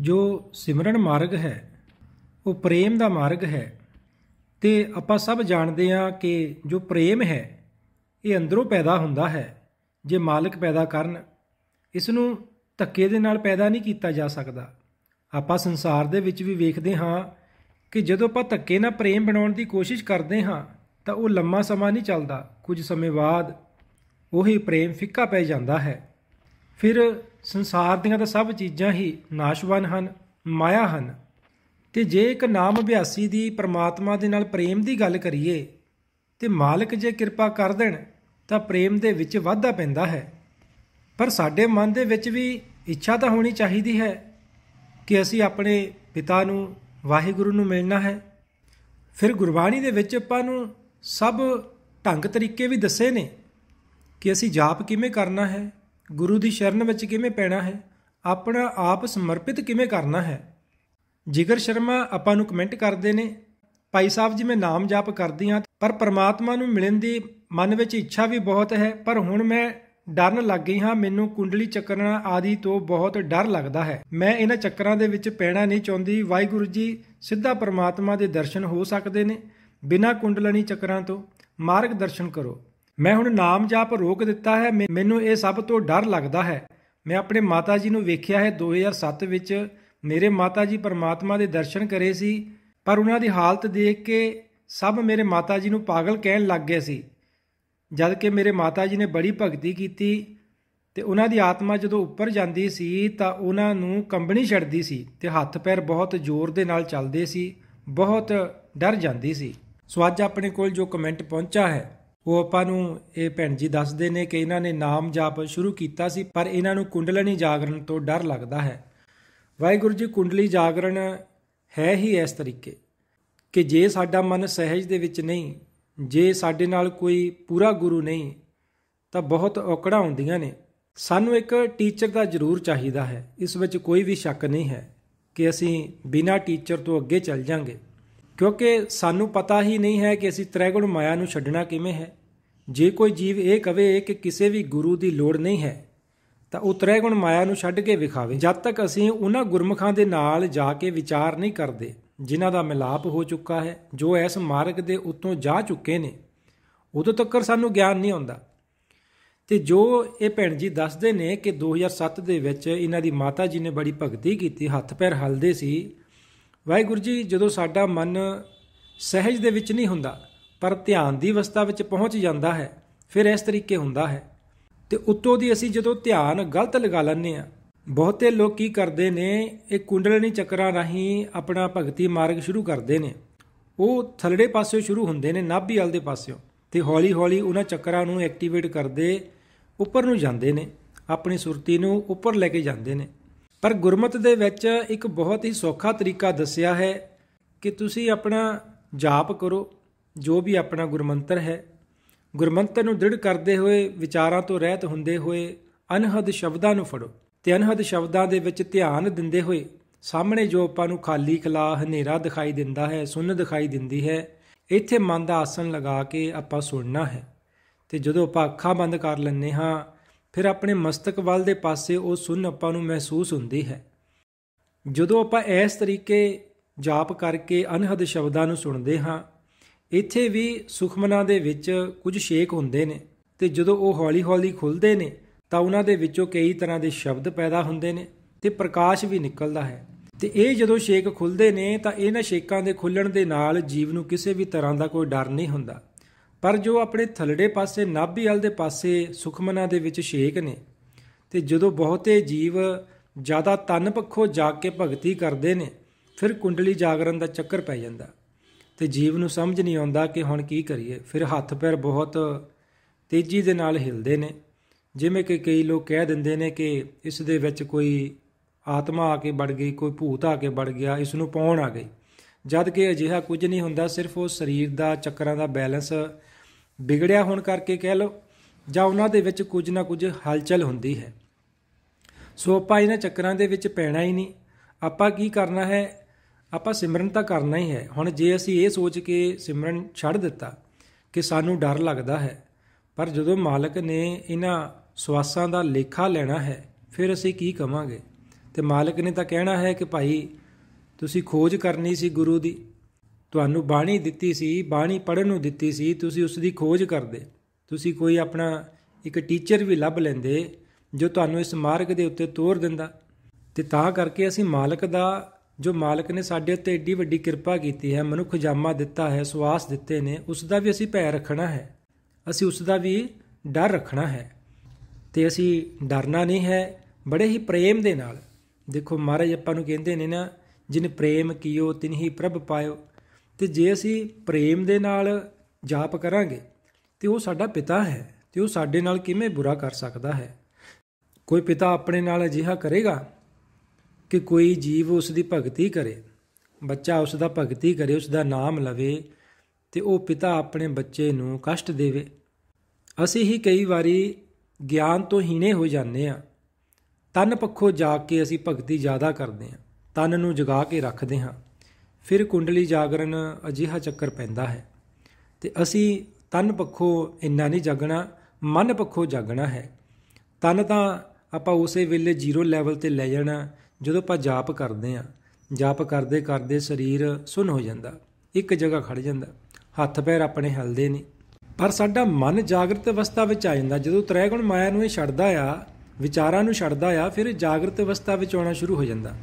ਜੋ ਸਿਮਰਨ ਮਾਰਗ ਹੈ ਉਹ ਪ੍ਰੇਮ ਦਾ ਮਾਰਗ ਹੈ ਤੇ ਆਪਾਂ ਸਭ ਜਾਣਦੇ ਹਾਂ ਕਿ ਜੋ ਪ੍ਰੇਮ ਹੈ ਇਹ ਅੰਦਰੋਂ ਪੈਦਾ ਹੁੰਦਾ ਹੈ ਜੇ ਮਾਲਕ ਪੈਦਾ ਕਰਨ ਇਸ ਨੂੰ ਧੱਕੇ ਦੇ ਨਾਲ ਪੈਦਾ ਨਹੀਂ ਕੀਤਾ ਜਾ ਸਕਦਾ ਆਪਾਂ ਸੰਸਾਰ ਦੇ ਵਿੱਚ ਵੀ ਵੇਖਦੇ ਹਾਂ ਕਿ ਜਦੋਂ ਆਪਾਂ ਧੱਕੇ ਨਾਲ ਪ੍ਰੇਮ ਬਣਾਉਣ ਦੀ ਕੋਸ਼ਿਸ਼ ਕਰਦੇ ਹਾਂ ਤਾਂ ਉਹ ਲੰਮਾ ਸਮਾਂ ਨਹੀਂ ਚੱਲਦਾ ਕੁਝ ਸਮੇਂ ਬਾਅਦ ਉਹੀ ਪ੍ਰੇਮ ਫਿੱਕਾ ਪੈ ਜਾਂਦਾ ਹੈ ਫਿਰ ਸੰਸਾਰ ਦੀਆਂ ਤਾਂ ਸਭ ਚੀਜ਼ਾਂ ਹੀ ਨਾਸ਼ਵਾਨ ਹਨ ਮਾਇਆ ਹਨ ਤੇ ਜੇ ਇੱਕ ਨਾਮ ਅਭਿਆਸੀ ਦੀ ਪ੍ਰਮਾਤਮਾ ਦੇ ਨਾਲ ਪ੍ਰੇਮ ਦੀ ਗੱਲ ਕਰੀਏ ਤੇ ਮਾਲਕ ਜੇ ਕਿਰਪਾ ਕਰ ਦੇਣ ਤਾਂ ਪ੍ਰੇਮ ਦੇ ਵਿੱਚ ਵਾਧਾ ਪੈਂਦਾ ਹੈ ਪਰ ਸਾਡੇ ਮਨ ਦੇ ਵਿੱਚ ਵੀ ਇੱਛਾ ਤਾਂ ਹੋਣੀ ਚਾਹੀਦੀ ਹੈ ਕਿ ਅਸੀਂ ਆਪਣੇ ਪਿਤਾ ਨੂੰ ਵਾਹਿਗੁਰੂ ਨੂੰ ਮਿਲਣਾ ਹੈ ਫਿਰ ਗੁਰਬਾਣੀ ਦੇ ਵਿੱਚ ਆਪਾਂ ਨੂੰ ਸਭ ਢੰਗ ਤਰੀਕੇ ਵੀ ਦੱਸੇ ਨੇ ਕਿ ਅਸੀਂ ਜਾਪ ਕਿਵੇਂ ਕਰਨਾ ਹੈ ਗੁਰੂ ਦੀ ਸ਼ਰਨ ਵਿੱਚ ਕਿਵੇਂ ਪੈਣਾ ਹੈ ਆਪਣਾ ਆਪ ਸਮਰਪਿਤ ਕਿਵੇਂ ਕਰਨਾ ਹੈ ਜਿਗਰ ਸ਼ਰਮਾ ਆਪਾਂ ਨੂੰ ਕਮੈਂਟ ਕਰਦੇ ਨੇ ਭਾਈ ਸਾਹਿਬ ਜੀ ਮੈਂ ਨਾਮ ਜਾਪ ਕਰਦੀ ਹਾਂ ਪਰ ਪ੍ਰਮਾਤਮਾ ਨੂੰ ਮਿਲਣ ਦੀ ਮਨ ਵਿੱਚ ਇੱਛਾ ਵੀ ਬਹੁਤ ਹੈ ਪਰ ਹੁਣ ਮੈਂ ਡਰਨ ਲੱਗ ਗਈ ਹਾਂ ਮੈਨੂੰ ਕੁੰਡਲੀ ਚੱਕਰਣਾ ਆਦੀ ਤੋਂ ਬਹੁਤ ਡਰ ਲੱਗਦਾ ਹੈ ਮੈਂ ਇਹਨਾਂ ਚੱਕਰਾਂ ਦੇ ਵਿੱਚ ਪੈਣਾ ਨਹੀਂ ਚਾਹੁੰਦੀ ਵਾਹਿਗੁਰੂ ਜੀ ਸਿੱਧਾ ਪ੍ਰਮਾਤਮਾ ਦੇ ਦਰਸ਼ਨ ਹੋ ਸਕਦੇ ਨੇ ਬਿਨਾਂ ਕੁੰਡਲਣੀ ਚੱਕਰਾਂ ਤੋਂ ਮਾਰਗ ਦਰਸ਼ਨ ਕਰੋ ਮੈਂ ਹੁਣ ਨਾਮ ਜਾਪ ਰੋਕ ਦਿੱਤਾ ਹੈ ਮੈਨੂੰ ਇਹ ਸਭ ਤੋਂ ਡਰ ਲੱਗਦਾ ਹੈ ਮੈਂ ਆਪਣੇ ਮਾਤਾ ਜੀ ਨੂੰ ਵੇਖਿਆ ਹੈ 2007 ਵਿੱਚ ਮੇਰੇ ਮਾਤਾ ਜੀ ਪਰਮਾਤਮਾ ਦੇ ਦਰਸ਼ਨ ਕਰੇ ਸੀ ਪਰ ਉਹਨਾਂ ਦੀ ਹਾਲਤ ਦੇਖ ਕੇ ਸਭ ਮੇਰੇ ਮਾਤਾ ਜੀ ਨੂੰ ਪਾਗਲ ਕਹਿਣ ਲੱਗ ਗਏ ਸੀ ਜਦ ਕਿ ਮੇਰੇ ਮਾਤਾ ਜੀ ਨੇ ਬੜੀ ਭਗਤੀ ਕੀਤੀ ਤੇ ਉਹਨਾਂ ਦੀ ਆਤਮਾ ਜਦੋਂ ਉੱਪਰ ਜਾਂਦੀ ਸੀ ਤਾਂ ਉਹਨਾਂ ਨੂੰ ਕੰਬਣੀ ਛੱਡਦੀ ਸੀ ਤੇ ਹੱਥ ਪੈਰ ਬਹੁਤ ਜ਼ੋਰ ਦੇ ਨਾਲ ਚੱਲਦੇ ਸੀ ਬਹੁਤ ਡਰ ਜਾਂਦੀ ਸੀ ਸੋ ਅੱਜ ਆਪਣੇ ਕੋਲ ਜੋ ਕਮੈਂਟ ਪਹੁੰਚਾ ਹੈ ਉਹ ਆਪਾਂ ਨੂੰ ਇਹ ਭੈਣ ਜੀ ਦੱਸਦੇ ਨੇ ਕਿ ਇਹਨਾਂ ਨੇ ਨਾਮ ਜਾਪ ਸ਼ੁਰੂ ਕੀਤਾ ਸੀ ਪਰ ਇਹਨਾਂ ਨੂੰ ਕੁੰਡਲਨੀ ਜਾਗਰਣ ਤੋਂ ਡਰ ਲੱਗਦਾ ਹੈ ਵਾਹਿਗੁਰੂ ਜੀ ਕੁੰਡਲੀ ਜਾਗਰਣ ਹੈ ਹੀ ਇਸ ਤਰੀਕੇ ਕਿ ਜੇ ਸਾਡਾ ਮਨ ਸਹਿਜ ਦੇ ਵਿੱਚ ਨਹੀਂ ਜੇ ਸਾਡੇ ਨਾਲ ਕੋਈ ਪੂਰਾ ਗੁਰੂ ਨਹੀਂ ਤਾਂ ਬਹੁਤ ਔਕੜਾਂ ਹੁੰਦੀਆਂ ਨੇ ਸਾਨੂੰ ਇੱਕ ਟੀਚਰ ਦਾ ਜ਼ਰੂਰ ਚਾਹੀਦਾ ਹੈ ਇਸ ਵਿੱਚ ਕੋਈ ਵੀ ਸ਼ੱਕ ਨਹੀਂ ਹੈ ਕਿ ਅਸੀਂ ਬਿਨਾਂ ਟੀਚਰ ਤੋਂ ਅੱਗੇ ਚੱਲ ਜਾਾਂਗੇ ਕਿਉਂਕਿ ਸਾਨੂੰ ਪਤਾ ਹੀ ਨਹੀਂ ਹੈ ਕਿ ਅਸੀਂ ਤ੍ਰੈਗੁਣ ਮਾਇਆ ਨੂੰ ਛੱਡਣਾ ਕਿਵੇਂ ਹੈ ਜੇ ਕੋਈ ਜੀਵ ਇਹ ਕਵੇ ਕਿ ਕਿਸੇ ਵੀ ਗੁਰੂ ਦੀ ਲੋੜ ਨਹੀਂ ਹੈ ਤਾਂ ਉਹ ਤ੍ਰੈਗੁਣ ਮਾਇਆ ਨੂੰ ਛੱਡ ਕੇ ਵਿਖਾਵੇ ਜਦ ਤੱਕ ਅਸੀਂ ਉਹਨਾਂ ਗੁਰਮਖਾਂ ਦੇ ਨਾਲ ਜਾ ਕੇ ਵਿਚਾਰ ਨਹੀਂ ਕਰਦੇ ਜਿਨ੍ਹਾਂ ਦਾ ਮਿਲਾਪ ਹੋ ਚੁੱਕਾ ਹੈ ਜੋ ਇਸ ਮਾਰਗ ਦੇ ਉੱਤੋਂ ਜਾ ਚੁੱਕੇ ਨੇ ਉਦੋਂ ਤੱਕ ਸਾਨੂੰ ਗਿਆਨ ਨਹੀਂ ਆਉਂਦਾ ਤੇ ਜੋ ਇਹ ਭੈਣ ਜੀ ਦੱਸਦੇ ਨੇ ਕਿ 2007 ਦੇ ਵਿੱਚ ਇਹਨਾਂ ਦੀ ਮਾਤਾ ਜੀ ਨੇ ਬੜੀ ਭਗਤੀ ਕੀਤੀ ਹੱਥ ਪੈਰ ਹਲਦੇ ਸੀ ਵਾਹਿਗੁਰੂ ਜੀ ਜਦੋਂ ਸਾਡਾ ਮਨ ਸਹਿਜ ਦੇ ਵਿੱਚ ਨਹੀਂ ਹੁੰਦਾ ਪਰ ਧਿਆਨ ਦੀ ਅਵਸਥਾ ਵਿੱਚ ਪਹੁੰਚ ਜਾਂਦਾ ਹੈ ਫਿਰ ਇਸ ਤਰੀਕੇ ਹੁੰਦਾ ਹੈ ਤੇ ਉੱਤੋਂ ਦੀ ਅਸੀਂ ਜਦੋਂ ਧਿਆਨ ਗਲਤ ਲਗਾ ਲੈਂਦੇ ਆ ਬਹੁਤੇ ਲੋਕ ਕੀ ਕਰਦੇ ਨੇ ਇਹ ਕੁੰਡਲਨੀ ਚੱਕਰਾਂ ਰਾਹੀਂ ਆਪਣਾ ਭਗਤੀ ਮਾਰਗ ਸ਼ੁਰੂ ਕਰਦੇ ਨੇ ਉਹ ਥਲੜੇ ਪਾਸੇ ਸ਼ੁਰੂ ਹੁੰਦੇ ਨੇ ਨਾਭੀ ਵਾਲ ਦੇ ਪਾਸੇ ਤੇ ਹੌਲੀ-ਹੌਲੀ ਉਹਨਾਂ ਚੱਕਰਾਂ ਨੂੰ ਐਕਟੀਵੇਟ ਕਰਦੇ ਉੱਪਰ ਨੂੰ ਜਾਂਦੇ ਨੇ ਆਪਣੀ ਸੁਰਤੀ ਨੂੰ ਉੱਪਰ ਲੈ ਕੇ ਜਾਂਦੇ ਨੇ ਪਰ ਗੁਰਮਤ ਦੇ ਵਿੱਚ ਇੱਕ ਬਹੁਤ ਹੀ ਸੌਖਾ ਤਰੀਕਾ ਦੱਸਿਆ ਹੈ ਕਿ ਤੁਸੀਂ ਆਪਣਾ ਜਾਪ ਕਰੋ ਜੋ ਵੀ ਆਪਣਾ ਗੁਰਮੰਤਰ ਹੈ ਗੁਰਮੰਤਰ ਨੂੰ ਦ੍ਰਿੜ ਕਰਦੇ ਹੋਏ ਵਿਚਾਰਾਂ ਤੋਂ ਰਹਿਤ ਹੁੰਦੇ ਹੋਏ ਅਨਹਦ ਸ਼ਬਦਾਂ ਨੂੰ ਫੜੋ ਤੇ ਅਨਹਦ ਸ਼ਬਦਾਂ ਦੇ ਵਿੱਚ ਧਿਆਨ ਦਿੰਦੇ ਹੋਏ ਸਾਹਮਣੇ ਜੋ ਆਪਾਂ ਨੂੰ ਖਾਲੀ ਖਲਾ ਹਨੇਰਾ ਦਿਖਾਈ ਦਿੰਦਾ ਹੈ ਸੁੰਨ ਦਿਖਾਈ ਦਿੰਦੀ ਹੈ ਇੱਥੇ ਮਨ ਦਾ ਆਸਣ ਲਗਾ ਕੇ ਆਪਾਂ ਸੁਣਨਾ ਹੈ ਤੇ ਜਦੋਂ ਆਪਾਂ ਅੱਖਾਂ ਬੰਦ ਕਰ ਲੈਂਦੇ ਹਾਂ ਫਿਰ ਆਪਣੇ ਮਸਤਕ ਵੱਲ ਦੇ ਪਾਸੇ ਉਹ ਸੁੰਨ ਆਪਾਂ ਨੂੰ ਮਹਿਸੂਸ ਹੁੰਦੀ ਹੈ ਜਦੋਂ ਆਪਾਂ ਇਸ ਤਰੀਕੇ ਜਾਪ ਕਰਕੇ ਅਨਹਦ ਸ਼ਬਦਾਂ ਨੂੰ ਸੁਣਦੇ ਹਾਂ ਇੱਥੇ ਵੀ ਸੁਖਮਨਾ ਦੇ ਵਿੱਚ ਕੁਝ ਛੇਕ ਹੁੰਦੇ ਨੇ ਤੇ ਜਦੋਂ ਉਹ ਹੌਲੀ-ਹੌਲੀ ਖੁੱਲਦੇ ਨੇ ਤਾਂ ਉਹਨਾਂ ਦੇ ਵਿੱਚੋਂ ਕਈ ਤਰ੍ਹਾਂ ਦੇ ਸ਼ਬਦ ਪੈਦਾ ਹੁੰਦੇ ਨੇ ਤੇ ਪ੍ਰਕਾਸ਼ ਵੀ ਨਿਕਲਦਾ ਹੈ ਤੇ ਇਹ ਜਦੋਂ ਛੇਕ ਖੁੱਲਦੇ ਨੇ ਤਾਂ ਇਹਨਾਂ ਛੇਕਾਂ ਦੇ ਖੁੱਲਣ ਦੇ ਨਾਲ ਜੀਵ ਨੂੰ ਕਿਸੇ ਵੀ ਤਰ੍ਹਾਂ ਦਾ ਕੋਈ ਡਰ ਨਹੀਂ ਹੁੰਦਾ ਪਰ ਜੋ ਆਪਣੇ ਥਲੜੇ ਪਾਸੇ ਨਾਭੀ ਹਲ ਦੇ ਪਾਸੇ ਸੁਖਮਨਾ ਦੇ ਵਿੱਚ ਛੇਕ ਨੇ ਤੇ ਜਦੋਂ ਬਹੁਤੇ ਜੀਵ ਜ਼ਿਆਦਾ ਤਨ ਪੱਖੋਂ ਜਾਗ ਕੇ ਭਗਤੀ ਕਰਦੇ ਨੇ ਫਿਰ ਕੁੰਡਲੀ ਜਾਗਰਣ ਦਾ ਚੱਕਰ ਪੈ ਜਾਂਦਾ ਤੇ ਜੀਵ ਨੂੰ ਸਮਝ ਨਹੀਂ ਆਉਂਦਾ ਕਿ ਹੁਣ ਕੀ ਕਰੀਏ ਫਿਰ ਹੱਥ ਪੈਰ ਬਹੁਤ ਤੇਜ਼ੀ ਦੇ ਨਾਲ ਹਿਲਦੇ ਨੇ ਜਿਵੇਂ ਕਿ ਕਈ ਲੋਕ ਕਹਿ ਦਿੰਦੇ ਨੇ ਕਿ ਇਸ ਦੇ ਵਿੱਚ ਕੋਈ ਆਤਮਾ ਆ ਕੇ ਵੜ ਗਈ ਕੋਈ ਭੂਤ ਆ ਕੇ ਵੜ ਗਿਆ ਇਸ ਨੂੰ ਪਾਉਣ ਆ ਗਈ ਜਦ ਕਿ ਅਜਿਹਾ ਕੁਝ ਨਹੀਂ ਹੁੰਦਾ ਸਿਰਫ ਉਹ ਸਰੀਰ ਦਾ ਚੱਕਰਾਂ ਦਾ ਬੈਲੈਂਸ ਵਿਗੜਿਆ ਹੋਣ ਕਰਕੇ ਕਹਿ ਲਓ ਜਾਂ ਉਹਨਾਂ ਦੇ ਵਿੱਚ ਕੁਝ ਨਾ ਕੁਝ ਹਲਚਲ ਹੁੰਦੀ ਹੈ ਸੋ ਆਪਾਂ ਇਹਨਾਂ ਚੱਕਰਾਂ ਦੇ ਵਿੱਚ ਪੈਣਾ ਹੀ ਨਹੀਂ ਆਪਾਂ ਕੀ ਕਰਨਾ ਹੈ ਆਪਾਂ ਸਿਮਰਨ ਤਾਂ ਕਰਨਾ ਹੀ ਹੈ ਹੁਣ ਜੇ ਅਸੀਂ ਇਹ ਸੋਚ ਕੇ ਸਿਮਰਨ ਛੱਡ ਦਿੱਤਾ ਕਿ ਸਾਨੂੰ ਡਰ ਲੱਗਦਾ ਹੈ ਪਰ ਜਦੋਂ ਮਾਲਕ ਨੇ ਇਹਨਾਂ ਸਵਾਸਾਂ ਦਾ ਲੇਖਾ ਲੈਣਾ ਹੈ ਫਿਰ ਅਸੀਂ ਕੀ ਕਵਾਂਗੇ ਤੇ ਮਾਲਕ ਨੇ ਤਾਂ ਕਹਿਣਾ ਹੈ ਕਿ ਭਾਈ ਤੁਸੀਂ ਖੋਜ ਕਰਨੀ ਸੀ ਗੁਰੂ ਦੀ ਤੁਹਾਨੂੰ ਬਾਣੀ ਦਿੱਤੀ ਸੀ ਬਾਣੀ ਪੜਨ ਨੂੰ ਦਿੱਤੀ ਸੀ ਤੁਸੀਂ ਉਸ ਦੀ ਖੋਜ ਕਰਦੇ ਤੁਸੀਂ ਕੋਈ ਆਪਣਾ ਇੱਕ ਟੀਚਰ ਵੀ ਲੱਭ ਲੈਂਦੇ ਜੋ ਤੁਹਾਨੂੰ ਇਸ ਮਾਰਗ ਦੇ ਉੱਤੇ ਤੋਰ ਦਿੰਦਾ ਤੇ ਤਾਂ ਕਰਕੇ ਅਸੀਂ ਮਾਲਕ ਦਾ ਜੋ ਮਾਲਕ ਨੇ ਸਾਡੇ ਉੱਤੇ ਏਡੀ ਵੱਡੀ ਕਿਰਪਾ ਕੀਤੀ ਹੈ ਮਨੁੱਖ ਜਾਮਾ ਦਿੱਤਾ ਹੈ ਸਵਾਸ ਦਿੱਤੇ ਨੇ ਉਸ ਦਾ ਵੀ ਅਸੀਂ ਭੈ ਰੱਖਣਾ ਹੈ ਅਸੀਂ ਉਸ ਦਾ ਵੀ ਡਰ ਰੱਖਣਾ ਹੈ ਤੇ ਅਸੀਂ ਡਰਨਾ ਨਹੀਂ ਹੈ ਬੜੇ ਹੀ ਪ੍ਰੇਮ ਦੇ ਨਾਲ ਦੇਖੋ ਮਹਾਰਾਜ ਆਪਾਂ ਨੂੰ ਕਹਿੰਦੇ ਨੇ ਨਾ ਜਿਨ ਪ੍ਰੇਮ ਕੀਓ ਤਿਨਹੀ ਪ੍ਰਭ ਪਾਇਓ ਤੇ ਜੇ ਅਸੀਂ ਪ੍ਰੇਮ ਦੇ ਨਾਲ ਜਾਪ ਕਰਾਂਗੇ ਤੇ ਉਹ ਸਾਡਾ ਪਿਤਾ ਹੈ ਤੇ ਉਹ ਸਾਡੇ ਨਾਲ ਕਿਵੇਂ ਬੁਰਾ ਕਰ ਸਕਦਾ ਹੈ ਕੋਈ ਪਿਤਾ ਆਪਣੇ ਨਾਲ ਅਜਿਹਾ ਕਰੇਗਾ ਕਿ ਕੋਈ ਜੀਵ ਉਸ ਦੀ ਭਗਤੀ ਕਰੇ ਬੱਚਾ ਉਸ ਦਾ ਭਗਤੀ ਕਰੇ ਉਸ ਦਾ ਨਾਮ ਲਵੇ ਤੇ ਉਹ ਪਿਤਾ ਆਪਣੇ ਬੱਚੇ ਨੂੰ ਕਸ਼ਟ ਦੇਵੇ ਅਸੀਂ ਹੀ ਕਈ ਵਾਰੀ ਗਿਆਨ ਤੋਂ ਹੀਣੇ ਹੋ ਜਾਂਦੇ ਆ ਤਨ ਪੱਖੋਂ ਜਾ ਕੇ ਅਸੀਂ ਭਗਤੀ ਜ਼ਿਆਦਾ ਕਰਦੇ ਆ ਤਨ ਨੂੰ ਜਗਾ ਕੇ ਰੱਖਦੇ ਹਾਂ ਫਿਰ ਕੁੰਡਲੀ ਜਾਗਰਣ ਅਜਿਹਾ ਚੱਕਰ ਪੈਂਦਾ ਹੈ ਤੇ ਅਸੀਂ ਤਨ ਪੱਖੋਂ ਇੰਨਾ ਨਹੀਂ ਜਾਗਣਾ ਮਨ ਪੱਖੋਂ ਜਾਗਣਾ ਹੈ ਤਨ ਤਾਂ ਆਪਾਂ ਉਸੇ ਵੇਲੇ ਜ਼ੀਰੋ ਲੈਵਲ ਤੇ ਲੈ ਜਾਣਾ ਜਦੋਂ ਆਪਾਂ ਜਾਪ ਕਰਦੇ ਆ ਜਾਪ ਕਰਦੇ ਕਰਦੇ ਸਰੀਰ ਸੁਨ ਹੋ ਜਾਂਦਾ ਇੱਕ ਜਗ੍ਹਾ ਖੜ ਜਾਂਦਾ ਹੱਥ ਪੈਰ ਆਪਣੇ ਹਲਦੇ ਨਹੀਂ ਪਰ ਸਾਡਾ ਮਨ ਜਾਗਰਤ ਅਵਸਥਾ ਵਿੱਚ ਆ ਜਾਂਦਾ ਜਦੋਂ ਤ੍ਰੈਗੁਣ ਮਾਇਆ ਨੂੰ ਇਹ ਛੱਡਦਾ ਆ ਵਿਚਾਰਾਂ ਨੂੰ ਛੱਡਦਾ ਆ ਫਿਰ ਜਾਗਰਤ ਅਵਸਥਾ ਵਿੱਚ ਆਉਣਾ ਸ਼ੁਰੂ ਹੋ ਜਾਂਦਾ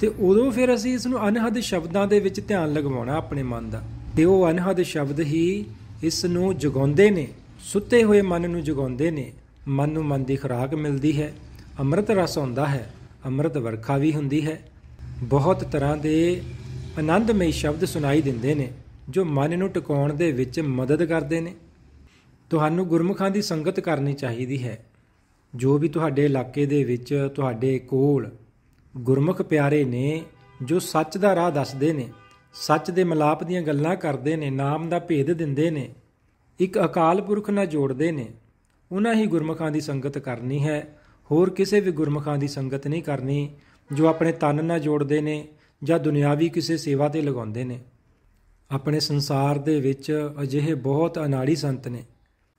ਤੇ ਉਦੋਂ ਫਿਰ ਅਸੀਂ ਇਸ ਨੂੰ ਅਨਹਦ ਸ਼ਬਦਾਂ ਦੇ ਵਿੱਚ ਧਿਆਨ ਲਗਵਾਉਣਾ ਆਪਣੇ ਮਨ ਦਾ ਤੇ ਉਹ ਅਨਹਦ ਸ਼ਬਦ ਹੀ ਇਸ ਨੂੰ ਜਗਾਉਂਦੇ ਨੇ ਸੁੱਤੇ ਹੋਏ ਮਨ ਨੂੰ ਜਗਾਉਂਦੇ ਨੇ ਮਨ ਨੂੰ ਮਨ ਦੀ ਖੁਰਾਕ ਮਿਲਦੀ ਹੈ ਅੰਮ੍ਰਿਤ ਰਸ ਹੁੰਦਾ ਹੈ ਅੰਮ੍ਰਿਤ ਵਰਖਾ ਵੀ ਹੁੰਦੀ ਹੈ ਬਹੁਤ ਤਰ੍ਹਾਂ ਦੇ ਆਨੰਦਮਈ ਸ਼ਬਦ ਸੁਣਾਈ ਦਿੰਦੇ ਨੇ ਜੋ ਮਨ ਨੂੰ ਟਿਕਾਉਣ ਦੇ ਵਿੱਚ ਮਦਦ ਕਰਦੇ ਨੇ ਤੁਹਾਨੂੰ ਗੁਰਮੁਖਾਂ ਦੀ ਸੰਗਤ ਕਰਨੀ ਚਾਹੀਦੀ ਹੈ ਜੋ ਵੀ ਤੁਹਾਡੇ ਇਲਾਕੇ ਦੇ ਵਿੱਚ ਤੁਹਾਡੇ ਕੋਲ ਗੁਰਮੁਖ ਪਿਆਰੇ ਨੇ ਜੋ ਸੱਚ ਦਾ ਰਾਹ ਦੱਸਦੇ ਨੇ ਸੱਚ ਦੇ ਮਲਾਪ ਦੀਆਂ ਗੱਲਾਂ ਕਰਦੇ ਨੇ ਨਾਮ ਦਾ ਭੇਦ ਦਿੰਦੇ ਨੇ ਇੱਕ ਅਕਾਲ ਪੁਰਖ ਨਾਲ ਜੋੜਦੇ ਨੇ ਉਹਨਾਂ ਹੀ ਗੁਰਮੁਖਾਂ ਦੀ ਸੰਗਤ ਕਰਨੀ ਹੈ ਹੋਰ ਕਿਸੇ ਵੀ ਗੁਰਮੁਖਾਂ ਦੀ ਸੰਗਤ ਨਹੀਂ ਕਰਨੀ ਜੋ ਆਪਣੇ ਤਨ ਨਾਲ ਜੋੜਦੇ ਨੇ ਜਾਂ ਦੁਨਿਆਵੀ ਕਿਸੇ ਸੇਵਾ ਤੇ ਲਗਾਉਂਦੇ ਨੇ ਆਪਣੇ ਸੰਸਾਰ ਦੇ ਵਿੱਚ ਅਜਿਹੇ ਬਹੁਤ ਅਨਾੜੀ ਸੰਤ ਨੇ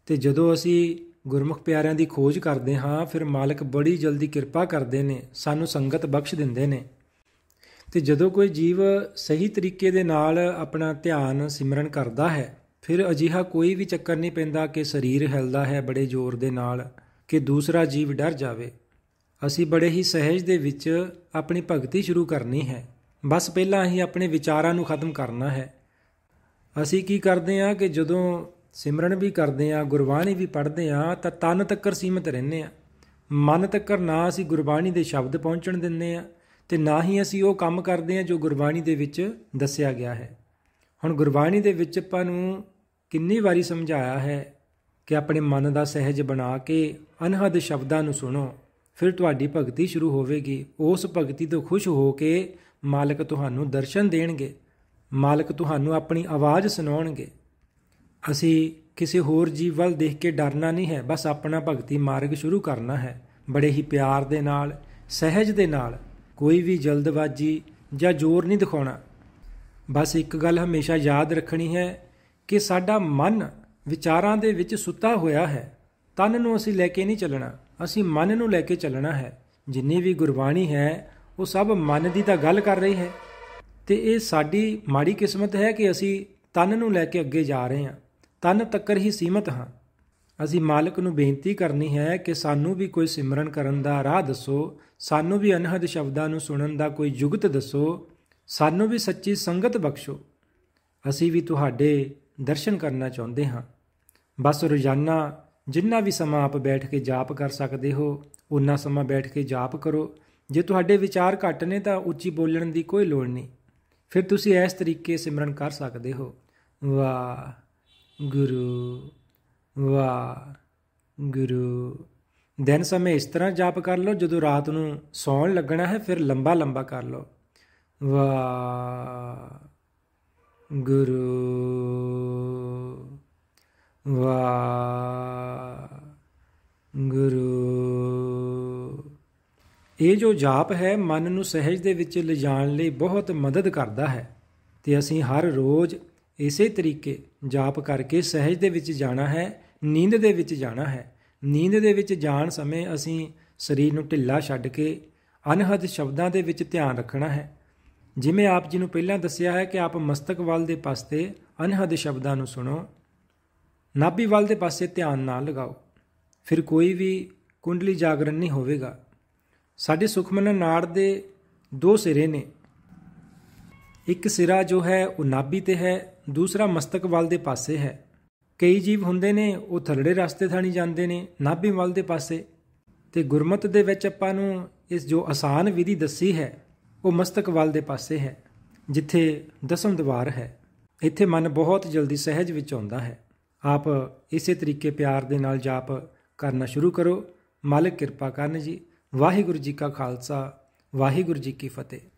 ਤੇ ਜਦੋਂ ਅਸੀਂ ਗੁਰਮੁਖ ਪਿਆਰਿਆਂ ਦੀ ਖੋਜ ਕਰਦੇ ਹਾਂ ਫਿਰ ਮਾਲਕ ਬੜੀ ਜਲਦੀ ਕਿਰਪਾ ਕਰਦੇ ਨੇ ਸਾਨੂੰ ਸੰਗਤ ਬਖਸ਼ ਦਿੰਦੇ ਨੇ ਤੇ ਜਦੋਂ ਕੋਈ ਜੀਵ ਸਹੀ ਤਰੀਕੇ ਦੇ ਨਾਲ ਆਪਣਾ ਧਿਆਨ ਸਿਮਰਨ ਕਰਦਾ ਹੈ ਫਿਰ ਅਜਿਹਾ ਕੋਈ ਵੀ ਚੱਕਰ ਨਹੀਂ ਪੈਂਦਾ ਕਿ ਸਰੀਰ ਹਿਲਦਾ ਹੈ ਬੜੇ ਜ਼ੋਰ ਦੇ ਨਾਲ ਕਿ ਦੂਸਰਾ ਜੀਵ ਡਰ ਜਾਵੇ ਅਸੀਂ ਬੜੇ ਹੀ ਸਹਿਜ ਦੇ ਵਿੱਚ ਆਪਣੀ ਭਗਤੀ ਸ਼ੁਰੂ ਕਰਨੀ ਹੈ ਬਸ ਪਹਿਲਾਂ ਹੀ ਆਪਣੇ ਵਿਚਾਰਾਂ ਨੂੰ ਖਤਮ ਕਰਨਾ ਹੈ ਅਸੀਂ ਕੀ ਕਰਦੇ ਹਾਂ ਕਿ ਜਦੋਂ ਸਿਮਰਨ ਵੀ ਕਰਦੇ ਆ ਗੁਰਬਾਣੀ ਵੀ ਪੜ੍ਹਦੇ ਆ ਤਾਂ ਤਨ ਤੱਕਰ ਸੀਮਤ ਰਹਿੰਨੇ ਆ ਮਨ ਤੱਕਰ ਨਾ ਅਸੀਂ ਗੁਰਬਾਣੀ ਦੇ ਸ਼ਬਦ ਪਹੁੰਚਣ ਦਿੰਨੇ ਆ ਤੇ ਨਾ ਹੀ ਅਸੀਂ ਉਹ ਕੰਮ ਕਰਦੇ ਆ ਜੋ ਗੁਰਬਾਣੀ ਦੇ ਵਿੱਚ ਦੱਸਿਆ ਗਿਆ ਹੈ ਹੁਣ ਗੁਰਬਾਣੀ ਦੇ ਵਿੱਚ ਆਪਾਂ ਨੂੰ ਕਿੰਨੀ ਵਾਰੀ ਸਮਝਾਇਆ ਹੈ ਕਿ ਆਪਣੇ ਮਨ ਦਾ ਸਹਿਜ ਬਣਾ ਕੇ ਅਨਹਦ ਸ਼ਬਦਾਂ ਨੂੰ ਸੁਣੋ ਫਿਰ ਤੁਹਾਡੀ ਭਗਤੀ ਸ਼ੁਰੂ ਹੋਵੇਗੀ ਉਸ ਭਗਤੀ ਤੋਂ ਖੁਸ਼ ਹੋ ਕੇ ਮਾਲਕ ਤੁਹਾਨੂੰ ਦਰਸ਼ਨ ਦੇਣਗੇ ਮਾਲਕ ਤੁਹਾਨੂੰ ਆਪਣੀ ਆਵਾਜ਼ ਸੁਣਾਉਣਗੇ ਅਸੀਂ ਕਿਸੇ ਹੋਰ ਜੀਵ ਵੱਲ ਦੇਖ ਕੇ ਡਰਨਾ ਨਹੀਂ ਹੈ ਬਸ ਆਪਣਾ ਭਗਤੀ ਮਾਰਗ ਸ਼ੁਰੂ ਕਰਨਾ ਹੈ ਬੜੇ ਹੀ ਪਿਆਰ ਦੇ ਨਾਲ ਸਹਿਜ ਦੇ ਨਾਲ ਕੋਈ ਵੀ ਜਲਦਬਾਜ਼ੀ ਜਾਂ ਜ਼ੋਰ ਨਹੀਂ ਦਿਖਾਉਣਾ ਬਸ ਇੱਕ ਗੱਲ ਹਮੇਸ਼ਾ ਯਾਦ ਰੱਖਣੀ ਹੈ ਕਿ ਸਾਡਾ ਮਨ ਵਿਚਾਰਾਂ ਦੇ ਵਿੱਚ ਸੁੱਤਾ ਹੋਇਆ ਹੈ ਤਨ ਨੂੰ ਅਸੀਂ ਲੈ ਕੇ ਨਹੀਂ ਚੱਲਣਾ ਅਸੀਂ ਮਨ ਨੂੰ ਲੈ ਕੇ ਚੱਲਣਾ ਹੈ ਜਿੰਨੀ ਵੀ ਗੁਰਬਾਣੀ ਹੈ ਉਹ ਸਭ ਮਨ ਦੀ ਤਾਂ ਗੱਲ ਕਰ ਰਹੀ ਹੈ ਤੇ ਇਹ ਸਾਡੀ ਮਾੜੀ ਕਿਸਮਤ ਹੈ ਕਿ ਅਸੀਂ ਤਨ ਨੂੰ ਲੈ ਕੇ ਅੱਗੇ ਜਾ ਰਹੇ ਹਾਂ ਤਨ ਤੱਕਰ ਹੀ ਸੀਮਤ ਹਾਂ ਅਸੀਂ ਮਾਲਕ ਨੂੰ ਬੇਨਤੀ ਕਰਨੀ ਹੈ ਕਿ ਸਾਨੂੰ ਵੀ ਕੋਈ ਸਿਮਰਨ ਕਰਨ ਦਾ ਰਾਹ ਦੱਸੋ ਸਾਨੂੰ ਵੀ ਅਨਹਦ ਸ਼ਬਦਾਂ ਨੂੰ ਸੁਣਨ ਦਾ ਕੋਈ ਯੁਗਤ ਦੱਸੋ ਸਾਨੂੰ ਵੀ ਸੱਚੀ ਸੰਗਤ ਬਖਸ਼ੋ ਅਸੀਂ ਵੀ ਤੁਹਾਡੇ ਦਰਸ਼ਨ ਕਰਨਾ ਚਾਹੁੰਦੇ ਹਾਂ ਬਸ ਰੋਜ਼ਾਨਾ ਜਿੰਨਾ ਵੀ ਸਮਾਂ ਆਪ ਬੈਠ ਕੇ ਜਾਪ ਕਰ ਸਕਦੇ ਹੋ ਉਨਾ ਸਮਾਂ ਬੈਠ ਕੇ ਜਾਪ ਕਰੋ ਜੇ ਤੁਹਾਡੇ ਵਿਚਾਰ ਘੱਟ ਨੇ ਤਾਂ ਉੱਚੀ ਬੋਲਣ ਦੀ ਕੋਈ ਲੋੜ ਨਹੀਂ ਫਿਰ ਤੁਸੀਂ ਇਸ ਤਰੀਕੇ ਸਿਮਰਨ ਕਰ ਸਕਦੇ ਹੋ ਵਾਹ ਗੁਰੂ ਵਾਰ ਗੁਰੂ ਦਿਨ ਸਮੇਂ ਇਸ ਤਰ੍ਹਾਂ ਜਾਪ ਕਰ ਲਓ ਜਦੋਂ ਰਾਤ ਨੂੰ ਸੌਣ ਲੱਗਣਾ ਹੈ ਫਿਰ ਲੰਬਾ ਲੰਬਾ ਕਰ ਲਓ ਵਾ ਗੁਰੂ ਵਾ ਗੁਰੂ ਇਹ ਜੋ ਜਾਪ ਹੈ ਮਨ ਨੂੰ ਸਹਿਜ ਦੇ ਵਿੱਚ ਲਿਜਾਣ ਲਈ ਬਹੁਤ ਮਦਦ ਕਰਦਾ ਹੈ ਤੇ ਅਸੀਂ ਹਰ ਰੋਜ਼ ਇਸੇ ਤਰੀਕੇ ਜਾਪ ਕਰਕੇ ਸਹਿਜ ਦੇ ਵਿੱਚ ਜਾਣਾ ਹੈ ਨੀਂਦ ਦੇ ਵਿੱਚ ਜਾਣਾ ਹੈ ਨੀਂਦ ਦੇ ਵਿੱਚ ਜਾਣ ਸਮੇਂ ਅਸੀਂ ਸਰੀਰ ਨੂੰ ਢਿੱਲਾ ਛੱਡ ਕੇ ਅਨਹਦ ਸ਼ਬਦਾਂ ਦੇ ਵਿੱਚ ਧਿਆਨ ਰੱਖਣਾ ਹੈ ਜਿਵੇਂ ਆਪ ਜੀ ਨੂੰ ਪਹਿਲਾਂ ਦੱਸਿਆ ਹੈ ਕਿ ਆਪ ਮਸਤਕ ਵੱਲ ਦੇ ਪਾਸੇ ਅਨਹਦ ਸ਼ਬਦਾਂ ਨੂੰ ਸੁਣੋ ਨਾਭੀ ਵੱਲ ਦੇ ਪਾਸੇ ਧਿਆਨ ਨਾ ਲਗਾਓ ਫਿਰ ਕੋਈ ਵੀ ਕੁੰਡਲੀ ਜਾਗਰਣ ਨਹੀਂ ਹੋਵੇਗਾ ਸਾਡੇ ਸੁਖਮਨ ਨਾੜ ਦੇ ਦੋ ਸਿਰੇ ਨੇ ਇੱਕ ਸਿਰਾ ਜੋ ਹੈ ਉਹ ਨਾਭੀ ਤੇ ਹੈ ਦੂਸਰਾ ਮਸਤਕ ਵੱਲ ਦੇ ਪਾਸੇ ਹੈ ਕਈ ਜੀਵ ਹੁੰਦੇ ਨੇ ਉਹ ਥਰੜੇ ਰਸਤੇ ਥਾਣੀ ਜਾਂਦੇ ਨੇ ਨਾਭੀ ਵੱਲ ਦੇ ਪਾਸੇ ਤੇ ਗੁਰਮਤ ਦੇ ਵਿੱਚ ਆਪਾਂ ਨੂੰ ਇਸ ਜੋ ਆਸਾਨ ਵਿਧੀ ਦੱਸੀ ਹੈ ਉਹ ਮਸਤਕ ਵੱਲ ਦੇ ਪਾਸੇ ਹੈ ਜਿੱਥੇ ਦਸਮ ਦਵਾਰ ਹੈ ਇੱਥੇ ਮਨ ਬਹੁਤ ਜਲਦੀ ਸਹਿਜ ਵਿੱਚ ਆਉਂਦਾ ਹੈ ਆਪ ਇਸੇ ਤਰੀਕੇ ਪਿਆਰ ਦੇ ਨਾਲ ਜਾਪ ਕਰਨਾ ਸ਼ੁਰੂ ਕਰੋ ਮਾਲਕ ਕਿਰਪਾ ਕਰਨ ਜੀ ਵਾਹਿਗੁਰੂ ਜੀ ਕਾ ਖਾਲਸਾ ਵਾਹਿਗੁਰੂ ਜੀ ਕੀ ਫਤਿਹ